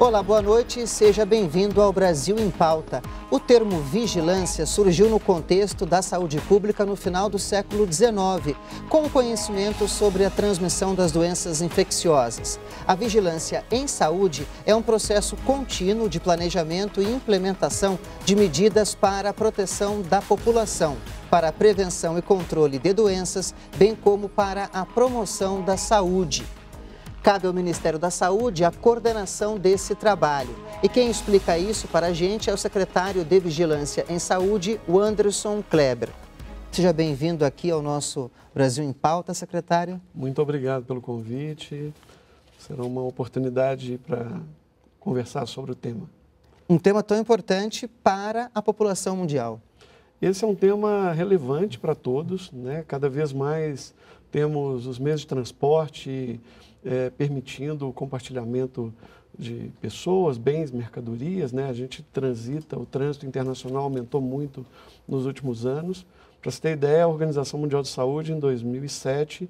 Olá, boa noite e seja bem-vindo ao Brasil em Pauta. O termo vigilância surgiu no contexto da saúde pública no final do século XIX, com o conhecimento sobre a transmissão das doenças infecciosas. A vigilância em saúde é um processo contínuo de planejamento e implementação de medidas para a proteção da população, para a prevenção e controle de doenças, bem como para a promoção da saúde. Cabe ao Ministério da Saúde a coordenação desse trabalho. E quem explica isso para a gente é o secretário de Vigilância em Saúde, o Anderson Kleber. Seja bem-vindo aqui ao nosso Brasil em Pauta, secretário. Muito obrigado pelo convite. Será uma oportunidade para conversar sobre o tema. Um tema tão importante para a população mundial. Esse é um tema relevante para todos, né? Cada vez mais temos os meios de transporte é, permitindo o compartilhamento de pessoas, bens, mercadorias. Né? A gente transita, o trânsito internacional aumentou muito nos últimos anos. Para você ter ideia, a Organização Mundial de Saúde, em 2007,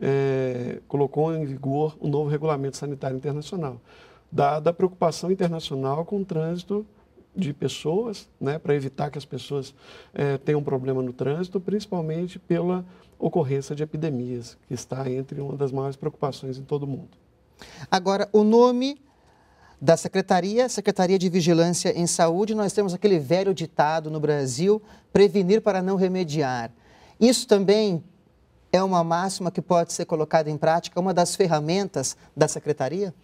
é, colocou em vigor o um novo regulamento sanitário internacional, dada a preocupação internacional com o trânsito de pessoas, né, para evitar que as pessoas é, tenham problema no trânsito, principalmente pela ocorrência de epidemias, que está entre uma das maiores preocupações em todo o mundo. Agora, o nome da Secretaria, Secretaria de Vigilância em Saúde, nós temos aquele velho ditado no Brasil: prevenir para não remediar. Isso também é uma máxima que pode ser colocada em prática, uma das ferramentas da Secretaria?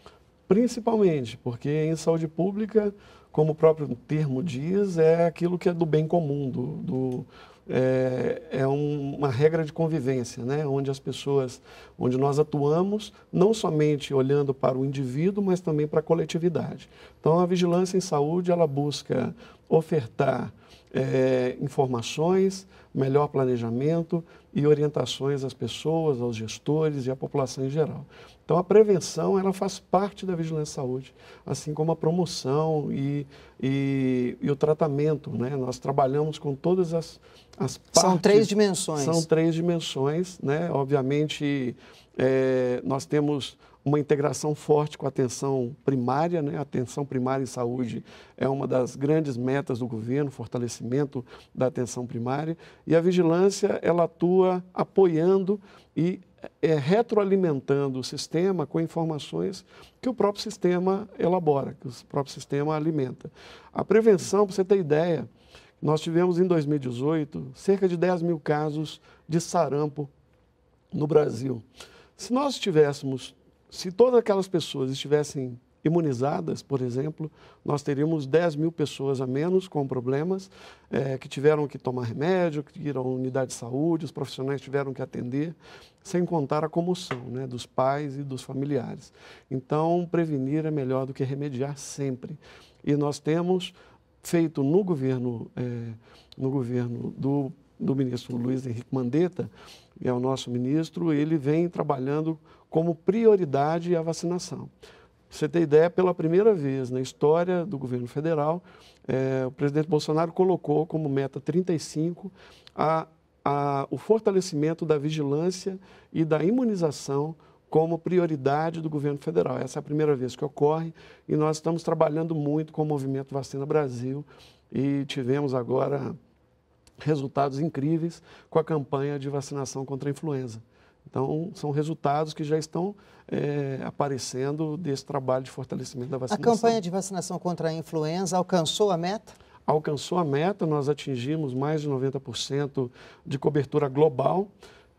Principalmente, porque em saúde pública, como o próprio termo diz, é aquilo que é do bem comum, do, do é, é um, uma regra de convivência, né? onde as pessoas, onde nós atuamos não somente olhando para o indivíduo, mas também para a coletividade. Então, a vigilância em saúde ela busca ofertar é, é, informações, melhor planejamento e orientações às pessoas, aos gestores e à população em geral. Então, a prevenção ela faz parte da vigilância saúde, assim como a promoção e, e, e o tratamento. Né? Nós trabalhamos com todas as, as partes. São três dimensões. São três dimensões. Né? Obviamente, é, nós temos uma integração forte com a atenção primária, né? A atenção primária em saúde é uma das grandes metas do governo, fortalecimento da atenção primária. E a vigilância, ela atua apoiando e é, retroalimentando o sistema com informações que o próprio sistema elabora, que o próprio sistema alimenta. A prevenção, para você ter ideia, nós tivemos em 2018 cerca de 10 mil casos de sarampo no Brasil. Se nós tivéssemos se todas aquelas pessoas estivessem imunizadas, por exemplo, nós teríamos 10 mil pessoas a menos com problemas, é, que tiveram que tomar remédio, que ir à unidade de saúde, os profissionais tiveram que atender, sem contar a comoção né, dos pais e dos familiares. Então, prevenir é melhor do que remediar sempre. E nós temos feito no governo, é, no governo do do ministro Luiz Henrique Mandetta, que é o nosso ministro, ele vem trabalhando como prioridade a vacinação. Pra você ter ideia, pela primeira vez na história do governo federal, é, o presidente Bolsonaro colocou como meta 35 a, a, o fortalecimento da vigilância e da imunização como prioridade do governo federal. Essa é a primeira vez que ocorre e nós estamos trabalhando muito com o movimento Vacina Brasil e tivemos agora resultados incríveis com a campanha de vacinação contra a influenza. Então, são resultados que já estão é, aparecendo desse trabalho de fortalecimento da vacinação. A campanha de vacinação contra a influenza alcançou a meta? Alcançou a meta, nós atingimos mais de 90% de cobertura global.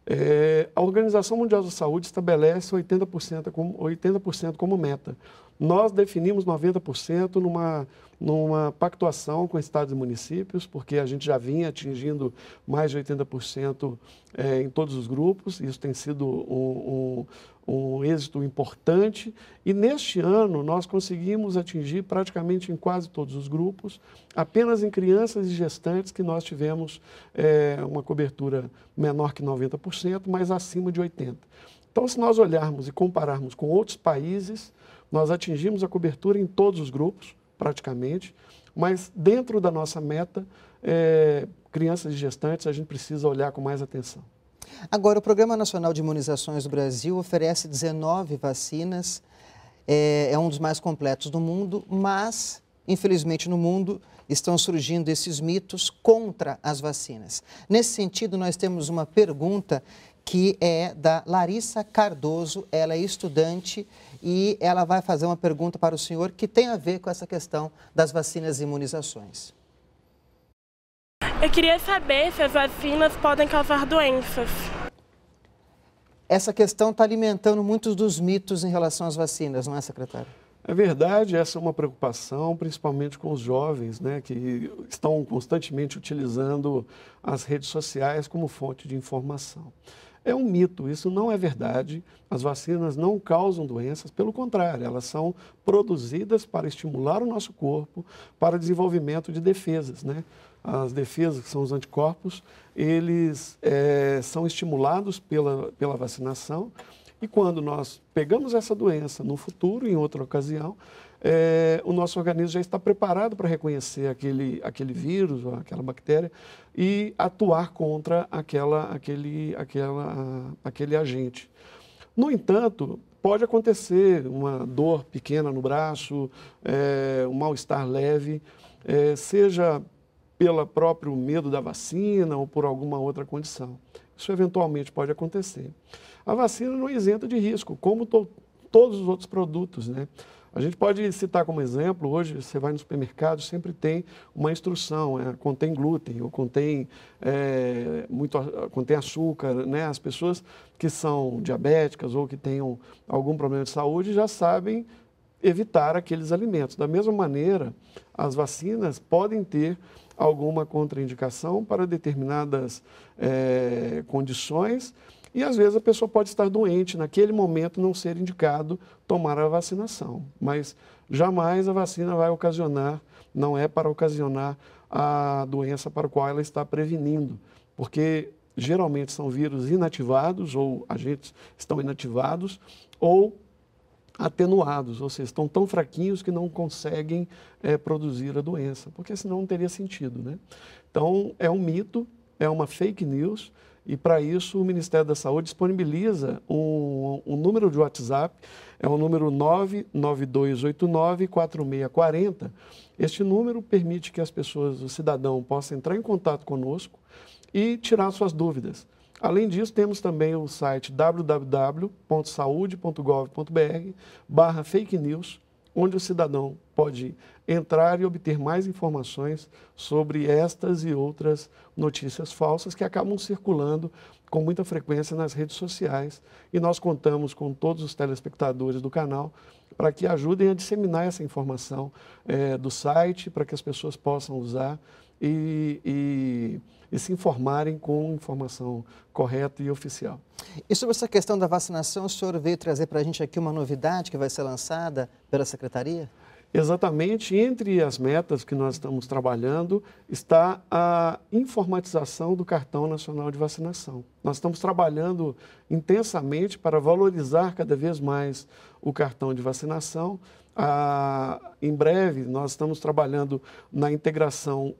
É, a Organização Mundial da Saúde estabelece 80% como, 80 como meta. Nós definimos 90% numa numa pactuação com estados e municípios, porque a gente já vinha atingindo mais de 80% é, em todos os grupos, isso tem sido um, um, um êxito importante. E neste ano nós conseguimos atingir praticamente em quase todos os grupos, apenas em crianças e gestantes que nós tivemos é, uma cobertura menor que 90%, mas acima de 80%. Então, se nós olharmos e compararmos com outros países, nós atingimos a cobertura em todos os grupos, praticamente, mas dentro da nossa meta, é, crianças e gestantes, a gente precisa olhar com mais atenção. Agora, o Programa Nacional de Imunizações do Brasil oferece 19 vacinas, é, é um dos mais completos do mundo, mas, infelizmente, no mundo estão surgindo esses mitos contra as vacinas. Nesse sentido, nós temos uma pergunta que é da Larissa Cardoso, ela é estudante e ela vai fazer uma pergunta para o senhor que tem a ver com essa questão das vacinas e imunizações. Eu queria saber se as vacinas podem causar doenças. Essa questão está alimentando muitos dos mitos em relação às vacinas, não é, secretário? É verdade, essa é uma preocupação, principalmente com os jovens, né, que estão constantemente utilizando as redes sociais como fonte de informação. É um mito, isso não é verdade. As vacinas não causam doenças, pelo contrário, elas são produzidas para estimular o nosso corpo para desenvolvimento de defesas, né? as defesas, que são os anticorpos, eles é, são estimulados pela, pela vacinação. E quando nós pegamos essa doença no futuro, em outra ocasião, é, o nosso organismo já está preparado para reconhecer aquele, aquele vírus, aquela bactéria e atuar contra aquela, aquele, aquela, aquele agente. No entanto, pode acontecer uma dor pequena no braço, é, um mal-estar leve, é, seja pelo próprio medo da vacina ou por alguma outra condição. Isso eventualmente pode acontecer. A vacina não é isenta de risco, como to todos os outros produtos, né? A gente pode citar como exemplo, hoje você vai no supermercado, sempre tem uma instrução, é, contém glúten ou contém, é, muito, contém açúcar, né? As pessoas que são diabéticas ou que tenham algum problema de saúde já sabem evitar aqueles alimentos. Da mesma maneira, as vacinas podem ter alguma contraindicação para determinadas é, condições, e às vezes a pessoa pode estar doente, naquele momento não ser indicado tomar a vacinação. Mas jamais a vacina vai ocasionar, não é para ocasionar a doença para a qual ela está prevenindo, porque geralmente são vírus inativados ou agentes estão inativados ou atenuados, ou seja, estão tão fraquinhos que não conseguem é, produzir a doença, porque senão não teria sentido, né? Então é um mito, é uma fake news e para isso o Ministério da Saúde disponibiliza um número de WhatsApp, é o número 992894640. Este número permite que as pessoas, o cidadão, possa entrar em contato conosco e tirar suas dúvidas. Além disso, temos também o site www.saude.gov.br barra fake news onde o cidadão pode entrar e obter mais informações sobre estas e outras notícias falsas que acabam circulando com muita frequência nas redes sociais. E nós contamos com todos os telespectadores do canal para que ajudem a disseminar essa informação é, do site, para que as pessoas possam usar e, e, e se informarem com informação correta e oficial. E sobre essa questão da vacinação, o senhor veio trazer para a gente aqui uma novidade que vai ser lançada pela Secretaria? Exatamente, entre as metas que nós estamos trabalhando está a informatização do Cartão Nacional de Vacinação. Nós estamos trabalhando intensamente para valorizar cada vez mais o cartão de vacinação. Ah, em breve, nós estamos trabalhando na integração.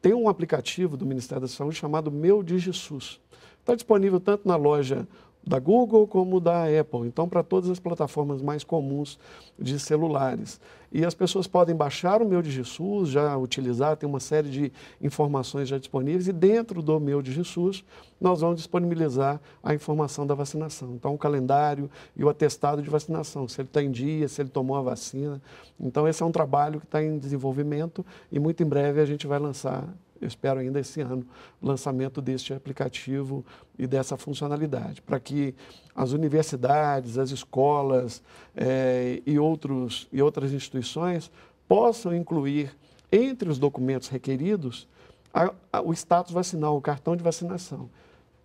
Tem um aplicativo do Ministério da Saúde chamado Meu DigiSUS. Está disponível tanto na loja da Google como da Apple, então para todas as plataformas mais comuns de celulares. E as pessoas podem baixar o meu DigiSUS, já utilizar, tem uma série de informações já disponíveis e dentro do meu DigiSUS nós vamos disponibilizar a informação da vacinação. Então o calendário e o atestado de vacinação, se ele está em dia, se ele tomou a vacina. Então esse é um trabalho que está em desenvolvimento e muito em breve a gente vai lançar eu espero ainda esse ano o lançamento deste aplicativo e dessa funcionalidade, para que as universidades, as escolas eh, e, outros, e outras instituições possam incluir entre os documentos requeridos a, a, o status vacinal, o cartão de vacinação.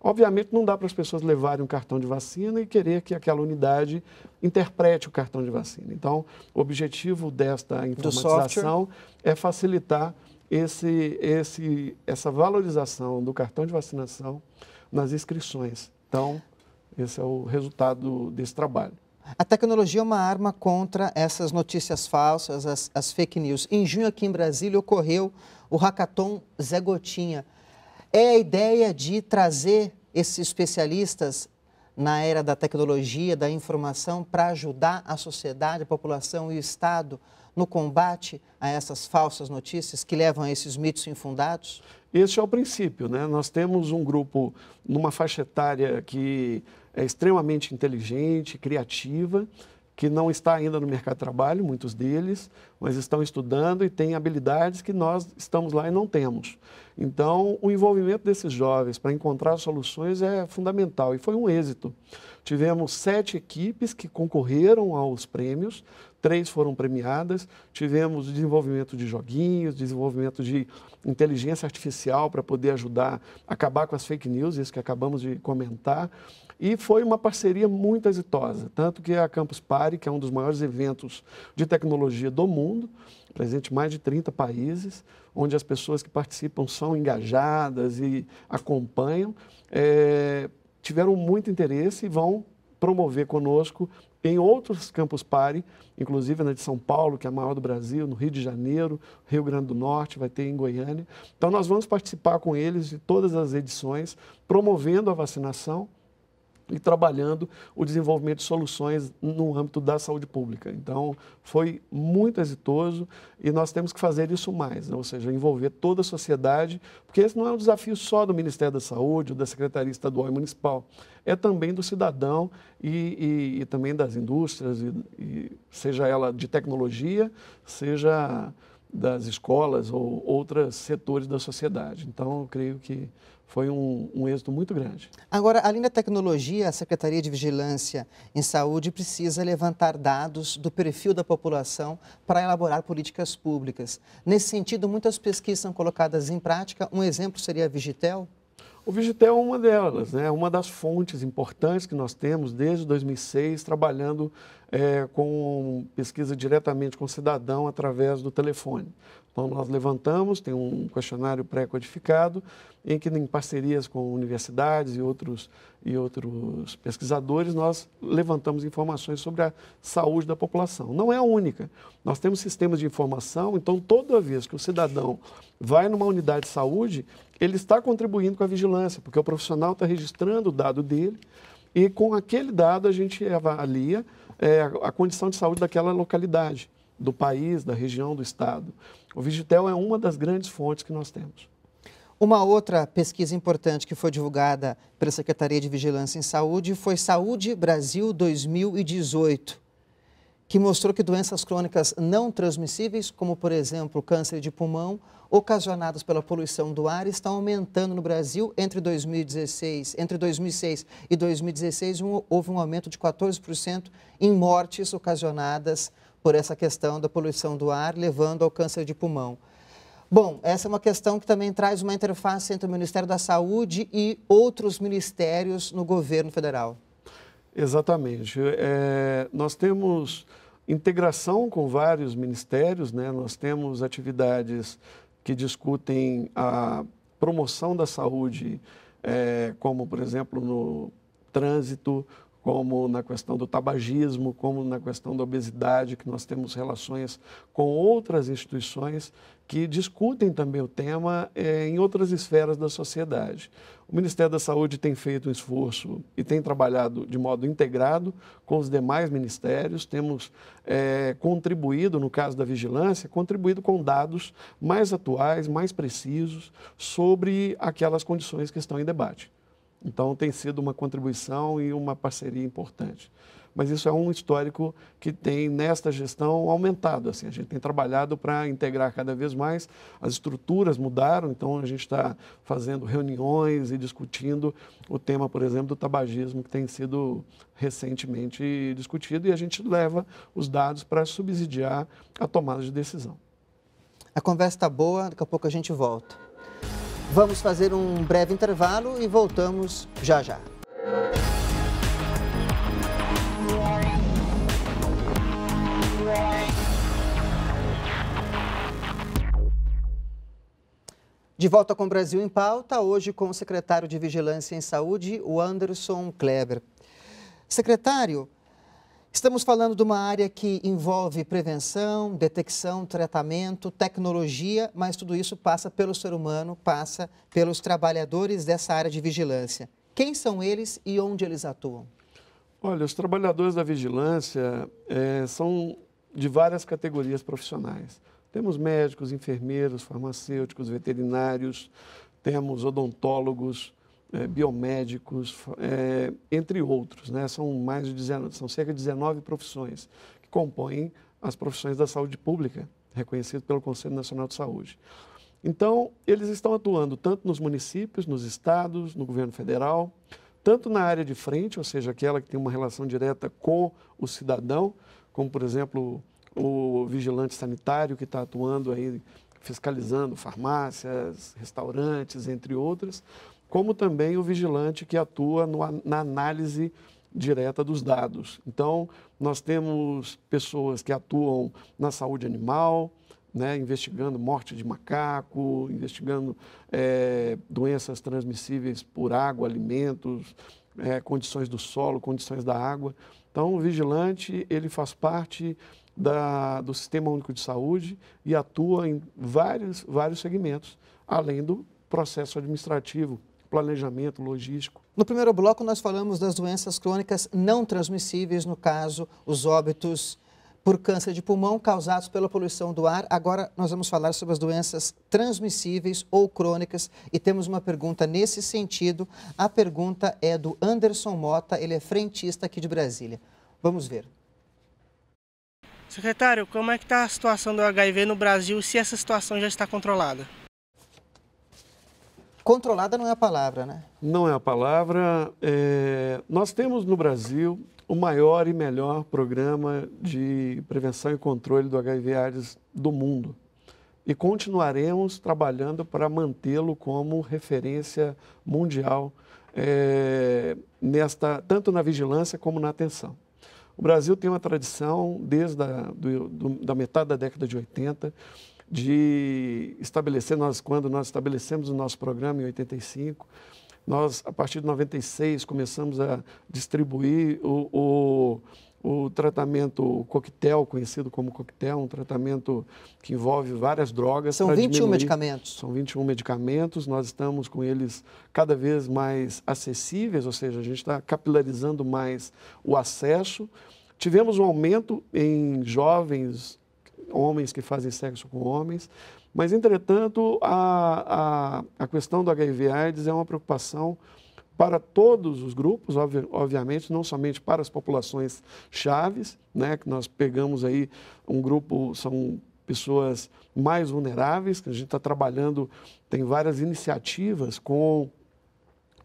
Obviamente, não dá para as pessoas levarem um cartão de vacina e querer que aquela unidade interprete o cartão de vacina. Então, o objetivo desta informatização é facilitar esse, esse, essa valorização do cartão de vacinação nas inscrições. Então, esse é o resultado desse trabalho. A tecnologia é uma arma contra essas notícias falsas, as, as fake news. Em junho, aqui em Brasília, ocorreu o Hackathon Zé Gotinha. É a ideia de trazer esses especialistas na era da tecnologia, da informação, para ajudar a sociedade, a população e o Estado no combate a essas falsas notícias que levam a esses mitos infundados? Este é o princípio, né? Nós temos um grupo numa faixa etária que é extremamente inteligente, criativa, que não está ainda no mercado de trabalho, muitos deles, mas estão estudando e têm habilidades que nós estamos lá e não temos. Então, o envolvimento desses jovens para encontrar soluções é fundamental e foi um êxito. Tivemos sete equipes que concorreram aos prêmios, três foram premiadas. Tivemos desenvolvimento de joguinhos, desenvolvimento de inteligência artificial para poder ajudar a acabar com as fake news, isso que acabamos de comentar. E foi uma parceria muito exitosa, tanto que a Campus Party, que é um dos maiores eventos de tecnologia do mundo, presente em mais de 30 países, onde as pessoas que participam são engajadas e acompanham, é, tiveram muito interesse e vão promover conosco em outros campus pari, inclusive na de São Paulo, que é a maior do Brasil, no Rio de Janeiro, Rio Grande do Norte, vai ter em Goiânia. Então, nós vamos participar com eles de todas as edições, promovendo a vacinação e trabalhando o desenvolvimento de soluções no âmbito da saúde pública. Então, foi muito exitoso e nós temos que fazer isso mais, né? ou seja, envolver toda a sociedade, porque esse não é um desafio só do Ministério da Saúde ou da Secretaria Estadual e Municipal, é também do cidadão e, e, e também das indústrias, e, seja ela de tecnologia, seja das escolas ou outros setores da sociedade. Então, eu creio que foi um, um êxito muito grande. Agora, além da tecnologia, a Secretaria de Vigilância em Saúde precisa levantar dados do perfil da população para elaborar políticas públicas. Nesse sentido, muitas pesquisas são colocadas em prática. Um exemplo seria a Vigitel? O Vigitel é uma delas, né? É uma das fontes importantes que nós temos desde 2006, trabalhando é, com pesquisa diretamente com o cidadão através do telefone. Então, nós levantamos, tem um questionário pré-codificado, em que, em parcerias com universidades e outros, e outros pesquisadores, nós levantamos informações sobre a saúde da população. Não é a única. Nós temos sistemas de informação, então, toda vez que o cidadão vai numa unidade de saúde, ele está contribuindo com a vigilância, porque o profissional está registrando o dado dele, e com aquele dado a gente avalia é, a condição de saúde daquela localidade, do país, da região, do estado. O Vigitel é uma das grandes fontes que nós temos. Uma outra pesquisa importante que foi divulgada pela Secretaria de Vigilância em Saúde foi Saúde Brasil 2018 que mostrou que doenças crônicas não transmissíveis, como por exemplo câncer de pulmão, ocasionadas pela poluição do ar, estão aumentando no Brasil entre 2016, entre 2006 e 2016, um, houve um aumento de 14% em mortes ocasionadas por essa questão da poluição do ar, levando ao câncer de pulmão. Bom, essa é uma questão que também traz uma interface entre o Ministério da Saúde e outros ministérios no governo federal. Exatamente. É, nós temos integração com vários ministérios, né? nós temos atividades que discutem a promoção da saúde, é, como, por exemplo, no trânsito, como na questão do tabagismo, como na questão da obesidade, que nós temos relações com outras instituições que discutem também o tema eh, em outras esferas da sociedade. O Ministério da Saúde tem feito um esforço e tem trabalhado de modo integrado com os demais ministérios. Temos eh, contribuído, no caso da vigilância, contribuído com dados mais atuais, mais precisos sobre aquelas condições que estão em debate. Então tem sido uma contribuição e uma parceria importante. Mas isso é um histórico que tem, nesta gestão, aumentado. Assim, a gente tem trabalhado para integrar cada vez mais. As estruturas mudaram, então a gente está fazendo reuniões e discutindo o tema, por exemplo, do tabagismo, que tem sido recentemente discutido, e a gente leva os dados para subsidiar a tomada de decisão. A conversa está boa, daqui a pouco a gente volta. Vamos fazer um breve intervalo e voltamos já já. De volta com o Brasil em pauta, hoje com o secretário de Vigilância em Saúde, o Anderson Kleber. Secretário, Estamos falando de uma área que envolve prevenção, detecção, tratamento, tecnologia, mas tudo isso passa pelo ser humano, passa pelos trabalhadores dessa área de vigilância. Quem são eles e onde eles atuam? Olha, os trabalhadores da vigilância é, são de várias categorias profissionais. Temos médicos, enfermeiros, farmacêuticos, veterinários, temos odontólogos, é, biomédicos, é, entre outros. Né? São, mais de 19, são cerca de 19 profissões que compõem as profissões da saúde pública, reconhecidas pelo Conselho Nacional de Saúde. Então, eles estão atuando tanto nos municípios, nos estados, no governo federal, tanto na área de frente, ou seja, aquela que tem uma relação direta com o cidadão, como, por exemplo, o vigilante sanitário que está atuando aí fiscalizando farmácias, restaurantes, entre outras, como também o vigilante que atua no, na análise direta dos dados. Então, nós temos pessoas que atuam na saúde animal, né, investigando morte de macaco, investigando é, doenças transmissíveis por água, alimentos, é, condições do solo, condições da água. Então, o vigilante ele faz parte da, do Sistema Único de Saúde e atua em vários, vários segmentos, além do processo administrativo, planejamento logístico. No primeiro bloco, nós falamos das doenças crônicas não transmissíveis, no caso, os óbitos por câncer de pulmão causados pela poluição do ar. Agora nós vamos falar sobre as doenças transmissíveis ou crônicas e temos uma pergunta nesse sentido. A pergunta é do Anderson Mota, ele é frentista aqui de Brasília. Vamos ver. Secretário, como é que está a situação do HIV no Brasil se essa situação já está controlada? Controlada não é a palavra, né? Não é a palavra. É... Nós temos no Brasil o maior e melhor programa de prevenção e controle do HIV/AIDS do mundo. E continuaremos trabalhando para mantê-lo como referência mundial, é... nesta, tanto na vigilância como na atenção. O Brasil tem uma tradição desde a, do, do, da metade da década de 80 de estabelecer, nós, quando nós estabelecemos o nosso programa em 85, nós, a partir de 96, começamos a distribuir o, o, o tratamento coquetel, conhecido como coquetel, um tratamento que envolve várias drogas. São 21 diminuir. medicamentos. São 21 medicamentos, nós estamos com eles cada vez mais acessíveis, ou seja, a gente está capilarizando mais o acesso. Tivemos um aumento em jovens homens que fazem sexo com homens. Mas, entretanto, a, a, a questão do HIV-AIDS é uma preocupação para todos os grupos, obviamente, não somente para as populações chaves, né, que nós pegamos aí um grupo, são pessoas mais vulneráveis, que a gente está trabalhando, tem várias iniciativas com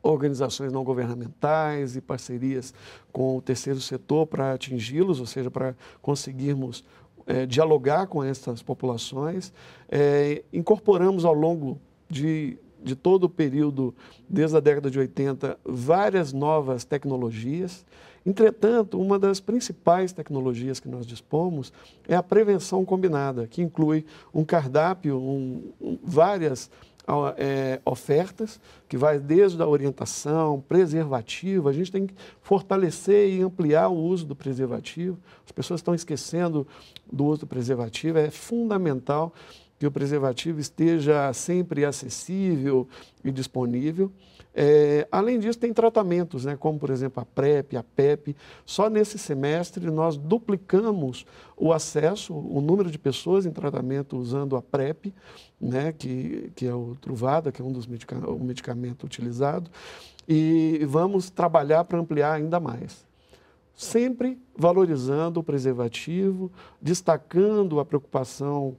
organizações não governamentais e parcerias com o terceiro setor para atingi-los, ou seja, para conseguirmos é, dialogar com essas populações. É, incorporamos ao longo de, de todo o período, desde a década de 80, várias novas tecnologias. Entretanto, uma das principais tecnologias que nós dispomos é a prevenção combinada, que inclui um cardápio, um, um várias é, ofertas, que vai desde a orientação, preservativo, a gente tem que fortalecer e ampliar o uso do preservativo. As pessoas estão esquecendo do uso do preservativo, é fundamental que o preservativo esteja sempre acessível e disponível. É, além disso, tem tratamentos, né, como por exemplo a PrEP, a PEP. Só nesse semestre nós duplicamos o acesso, o número de pessoas em tratamento usando a PrEP, né, que, que é o Truvada, que é um dos medica o medicamento utilizado, e vamos trabalhar para ampliar ainda mais sempre valorizando o preservativo, destacando a preocupação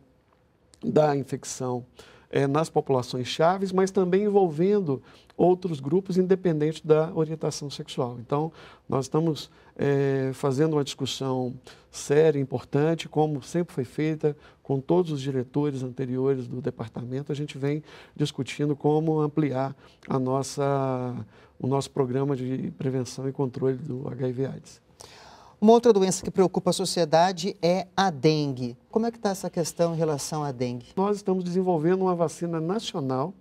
da infecção é, nas populações chaves, mas também envolvendo outros grupos independente da orientação sexual. Então, nós estamos é, fazendo uma discussão séria, importante, como sempre foi feita com todos os diretores anteriores do departamento. A gente vem discutindo como ampliar a nossa, o nosso programa de prevenção e controle do HIV/AIDS. Uma outra doença que preocupa a sociedade é a dengue. Como é que está essa questão em relação à dengue? Nós estamos desenvolvendo uma vacina nacional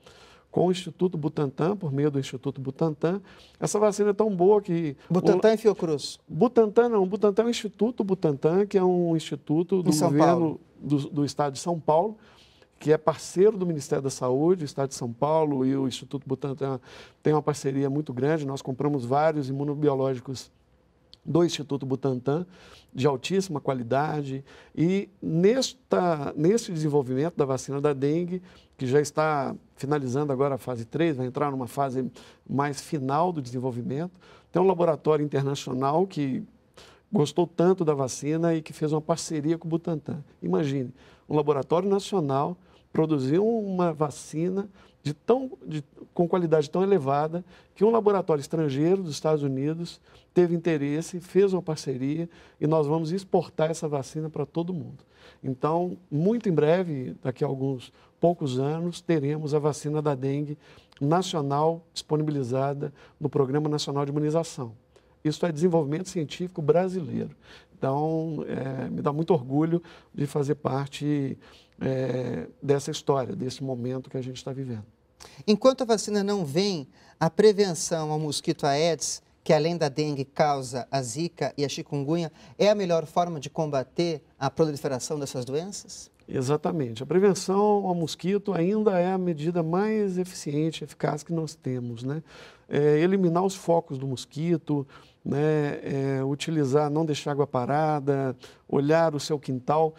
com o Instituto Butantan, por meio do Instituto Butantan. Essa vacina é tão boa que... Butantan o... e Fiocruz? Butantan não, Butantan é o Instituto Butantan, que é um instituto do governo do, do estado de São Paulo, que é parceiro do Ministério da Saúde, o Estado de São Paulo e o Instituto Butantan tem uma parceria muito grande. Nós compramos vários imunobiológicos do Instituto Butantan, de altíssima qualidade. E nesta, neste desenvolvimento da vacina da dengue, que já está finalizando agora a fase 3, vai entrar numa fase mais final do desenvolvimento, tem um laboratório internacional que gostou tanto da vacina e que fez uma parceria com o Butantan. Imagine, um laboratório nacional produziu uma vacina de tão, de, com qualidade tão elevada que um laboratório estrangeiro dos Estados Unidos teve interesse, fez uma parceria e nós vamos exportar essa vacina para todo mundo. Então, muito em breve, daqui a alguns poucos anos, teremos a vacina da dengue nacional disponibilizada no Programa Nacional de Imunização. Isso é desenvolvimento científico brasileiro. Então, é, me dá muito orgulho de fazer parte é, dessa história, desse momento que a gente está vivendo. Enquanto a vacina não vem, a prevenção ao mosquito Aedes, que além da dengue causa a zika e a chikungunya, é a melhor forma de combater a proliferação dessas doenças? Exatamente. A prevenção ao mosquito ainda é a medida mais eficiente e eficaz que nós temos. Né? É eliminar os focos do mosquito, né? É utilizar, não deixar água parada, olhar o seu quintal.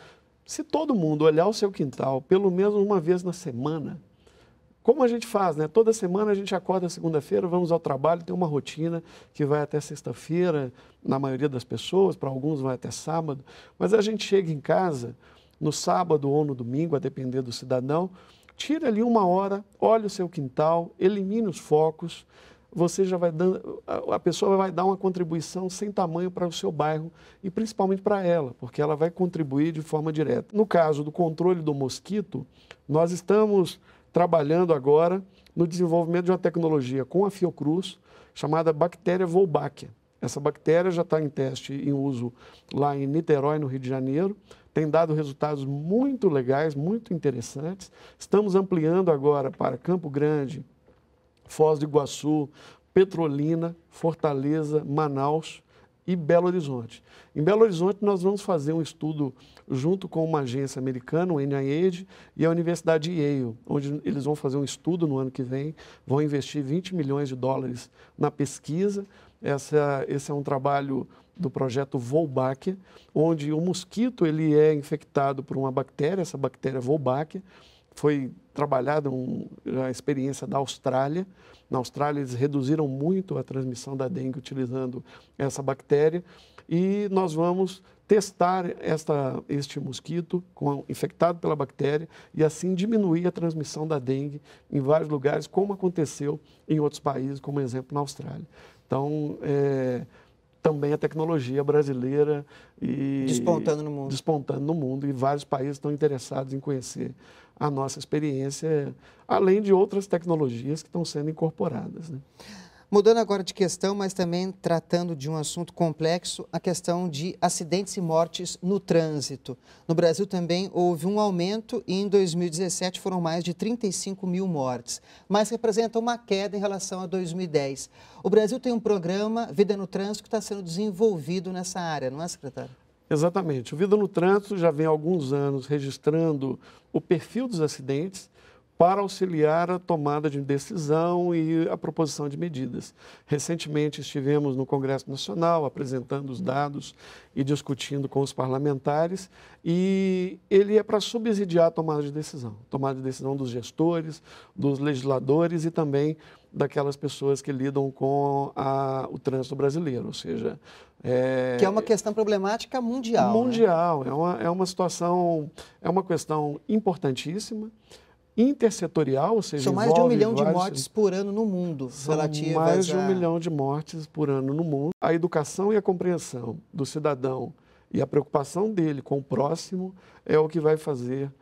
Se todo mundo olhar o seu quintal pelo menos uma vez na semana, como a gente faz, né? Toda semana a gente acorda segunda-feira, vamos ao trabalho, tem uma rotina que vai até sexta-feira, na maioria das pessoas, para alguns vai até sábado, mas a gente chega em casa no sábado ou no domingo, a depender do cidadão, tira ali uma hora, olha o seu quintal, elimine os focos, você já vai dando, a pessoa vai dar uma contribuição sem tamanho para o seu bairro e principalmente para ela, porque ela vai contribuir de forma direta. No caso do controle do mosquito, nós estamos trabalhando agora no desenvolvimento de uma tecnologia com a Fiocruz chamada bactéria Wolbachia. Essa bactéria já está em teste, em uso lá em Niterói, no Rio de Janeiro. Tem dado resultados muito legais, muito interessantes. Estamos ampliando agora para Campo Grande, Foz do Iguaçu, Petrolina, Fortaleza, Manaus e Belo Horizonte. Em Belo Horizonte, nós vamos fazer um estudo junto com uma agência americana, o NIH, e a Universidade Yale, onde eles vão fazer um estudo no ano que vem, vão investir 20 milhões de dólares na pesquisa. Essa, esse é um trabalho do projeto Wolbachia, onde o mosquito ele é infectado por uma bactéria, essa bactéria Wolbachia foi trabalhada um, a experiência da Austrália. Na Austrália, eles reduziram muito a transmissão da dengue utilizando essa bactéria. E nós vamos testar esta, este mosquito com, infectado pela bactéria e assim diminuir a transmissão da dengue em vários lugares, como aconteceu em outros países, como exemplo na Austrália. Então, é, também a tecnologia brasileira e despontando no mundo. Despontando no mundo e vários países estão interessados em conhecer a nossa experiência, além de outras tecnologias que estão sendo incorporadas. Né? Mudando agora de questão, mas também tratando de um assunto complexo, a questão de acidentes e mortes no trânsito. No Brasil também houve um aumento e em 2017 foram mais de 35 mil mortes, mas representa uma queda em relação a 2010. O Brasil tem um programa Vida no Trânsito que está sendo desenvolvido nessa área, não é, secretário? Exatamente. O Vida no Trânsito já vem há alguns anos registrando o perfil dos acidentes para auxiliar a tomada de decisão e a proposição de medidas. Recentemente estivemos no Congresso Nacional apresentando os dados e discutindo com os parlamentares e ele é para subsidiar a tomada de decisão, tomada de decisão dos gestores, dos legisladores e também daquelas pessoas que lidam com a, o trânsito brasileiro, ou seja... É, que é uma questão problemática mundial. Né? Mundial, né? é, uma, é uma situação, é uma questão importantíssima, intersetorial, ou seja, são mais de um milhão vários... de mortes por ano no mundo são relativas mais de um a... milhão de mortes por ano no mundo. A educação e a compreensão do cidadão e a preocupação dele com o próximo é o que vai fazer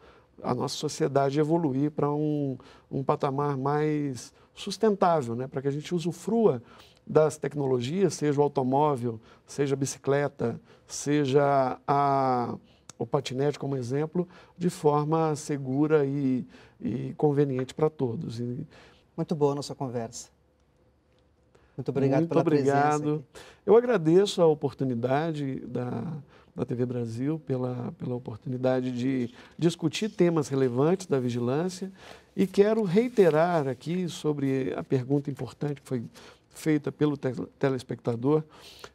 a nossa sociedade evoluir para um, um patamar mais sustentável, né? para que a gente usufrua das tecnologias, seja o automóvel, seja a bicicleta, seja a, o patinete como exemplo, de forma segura e e conveniente para todos. E... Muito boa a nossa conversa. Muito obrigado Muito pela obrigado. presença. obrigado. Eu agradeço a oportunidade da, da TV Brasil pela, pela oportunidade de discutir temas relevantes da vigilância e quero reiterar aqui sobre a pergunta importante que foi feita pelo telespectador,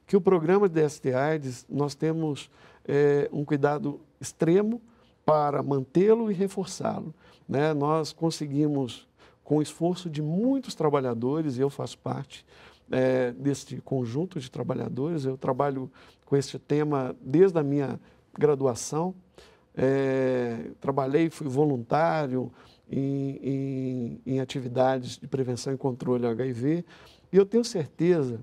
que o programa de aids nós temos é, um cuidado extremo para mantê-lo e reforçá-lo. Né? Nós conseguimos, com o esforço de muitos trabalhadores, e eu faço parte é, deste conjunto de trabalhadores, eu trabalho com este tema desde a minha graduação. É, trabalhei, fui voluntário em, em, em atividades de prevenção e controle HIV, e eu tenho certeza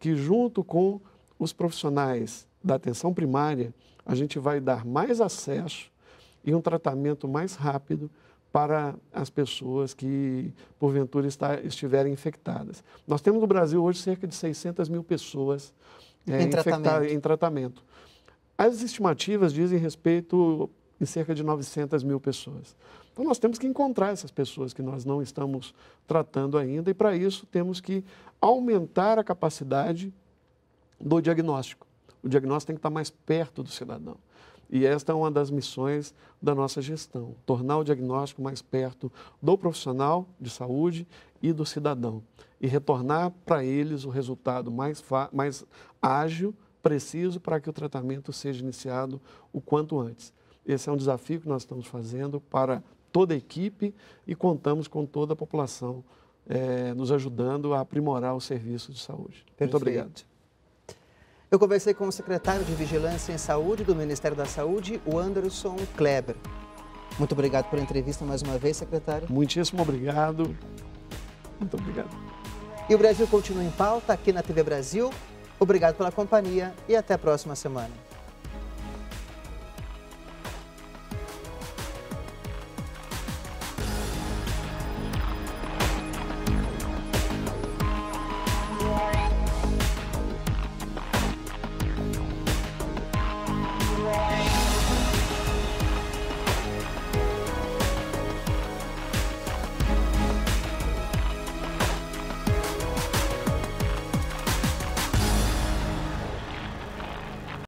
que, junto com os profissionais da atenção primária, a gente vai dar mais acesso e um tratamento mais rápido para as pessoas que, porventura, está, estiverem infectadas. Nós temos no Brasil hoje cerca de 600 mil pessoas é, em, tratamento. em tratamento. As estimativas dizem respeito em cerca de 900 mil pessoas. Então, nós temos que encontrar essas pessoas que nós não estamos tratando ainda, e para isso temos que aumentar a capacidade do diagnóstico. O diagnóstico tem que estar mais perto do cidadão. E esta é uma das missões da nossa gestão: tornar o diagnóstico mais perto do profissional de saúde e do cidadão e retornar para eles o resultado mais, mais ágil, preciso, para que o tratamento seja iniciado o quanto antes. Esse é um desafio que nós estamos fazendo para toda a equipe e contamos com toda a população é, nos ajudando a aprimorar o serviço de saúde. Perfeito. Muito obrigado. Eu conversei com o secretário de Vigilância em Saúde do Ministério da Saúde, o Anderson Kleber. Muito obrigado pela entrevista mais uma vez, secretário. Muitíssimo obrigado. Muito obrigado. E o Brasil continua em pauta aqui na TV Brasil. Obrigado pela companhia e até a próxima semana.